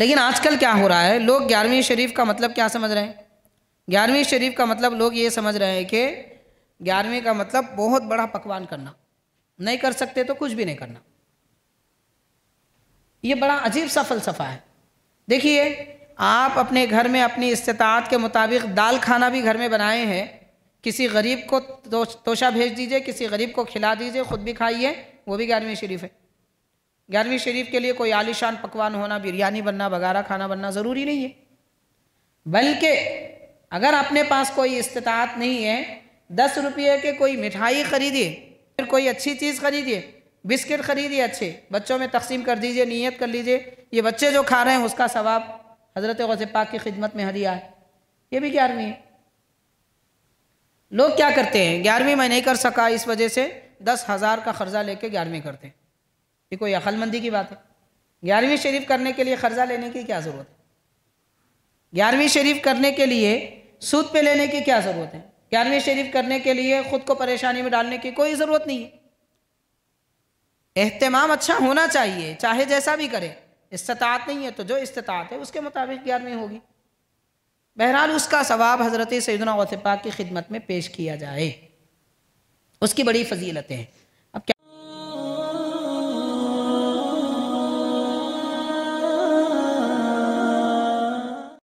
लेकिन आजकल क्या हो रहा है लोग ग्यारहवीं शरीफ का मतलब क्या समझ रहे हैं ग्यारहवीं शरीफ का मतलब लोग ये समझ रहे हैं कि ग्यारहवीं का मतलब बहुत बड़ा पकवान करना नहीं कर सकते तो कुछ भी नहीं करना ये बड़ा अजीब सा फलसफा है देखिए आप अपने घर में अपनी इस्तात के मुताबिक दाल खाना भी घर में बनाए हैं किसी गरीब को तो- तोशा भेज दीजिए किसी गरीब को खिला दीजिए खुद भी खाइए वो भी ग्यारहवीं शरीफ है ग्यारहवीं शरीफ के लिए कोई आलिशान पकवान होना बिरयानी बनना बघारा खाना बनना ज़रूरी नहीं है बल्कि अगर अपने पास कोई इस्तात नहीं है दस रुपये के कोई मिठाई ख़रीदिए फिर कोई अच्छी चीज़ ख़रीदिए बिस्किट ख़रीदिए अच्छे बच्चों में तकसीम कर दीजिए नीयत कर लीजिए ये बच्चे जो खा रहे हैं उसका सवाब हज़रत पाक की खिदमत में हरी है ये भी ग्यारहवीं है लोग क्या करते हैं ग्यारहवीं मैं नहीं कर सका इस वजह से दस हज़ार का कर्जा लेके ग्यारहवीं करते हैं ये कोई अकलमंदी की बात है ग्यारहवीं शरीफ करने के लिए कर्जा लेने की क्या ज़रूरत है ग्यारहवीं शरीफ करने के लिए सूद पे लेने की क्या ज़रूरत है ग्यारहवीं शरीफ करने के लिए ख़ुद को परेशानी में डालने की कोई ज़रूरत नहीं है अहतमाम अच्छा होना चाहिए चाहे जैसा भी करें इस्तात नहीं है तो जो इस्तात है उसके मुताबिक ग्यारहवीं होगी बहरहाल उसका सवाब हज़रत सैदना वसीफ़ा की खिदमत में पेश किया जाए उसकी बड़ी फजीलतें हैं